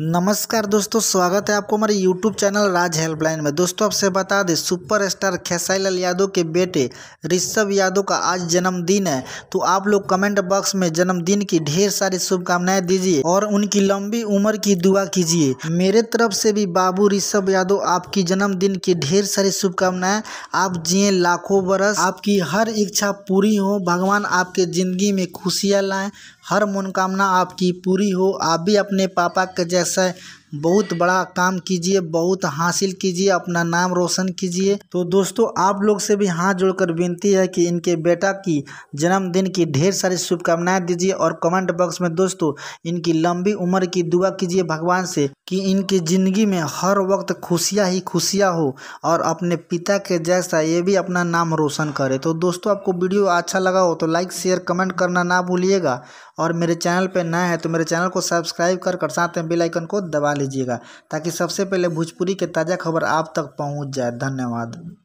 नमस्कार दोस्तों स्वागत है आपको हमारे यूट्यूब चैनल राज हेल्पलाइन में दोस्तों आपसे बता दें सुपरस्टार लाल यादव के बेटे ऋषभ यादव का आज जन्मदिन है तो आप लोग कमेंट बॉक्स में जन्मदिन की ढेर सारी शुभकामनाएं दीजिए और उनकी लंबी उम्र की दुआ कीजिए मेरे तरफ से भी बाबू ऋषभ यादव आपकी जन्मदिन की ढेर सारी शुभकामनाएं आप जिये लाखों बरस आपकी हर इच्छा पूरी हो भगवान आपके ज़िंदगी में खुशियाँ लाए हर मनोकामना आपकी पूरी हो आप भी अपने पापा के जैसा बहुत बड़ा काम कीजिए बहुत हासिल कीजिए अपना नाम रोशन कीजिए तो दोस्तों आप लोग से भी हाथ जोड़कर विनती है कि इनके बेटा की जन्मदिन की ढेर सारी शुभकामनाएं दीजिए और कमेंट बॉक्स में दोस्तों इनकी लंबी उम्र की दुआ कीजिए भगवान से कि इनकी ज़िंदगी में हर वक्त खुशियाँ ही खुशियाँ हो और अपने पिता के जैसा ये भी अपना नाम रोशन करे तो दोस्तों आपको वीडियो अच्छा लगा हो तो लाइक शेयर कमेंट करना ना भूलिएगा और मेरे चैनल पर नए हैं तो मेरे चैनल को सब्सक्राइब कर कर साथ में बेल आइकन को दबा लीजिएगा ताकि सबसे पहले भोजपुरी के ताज़ा खबर आप तक पहुँच जाए धन्यवाद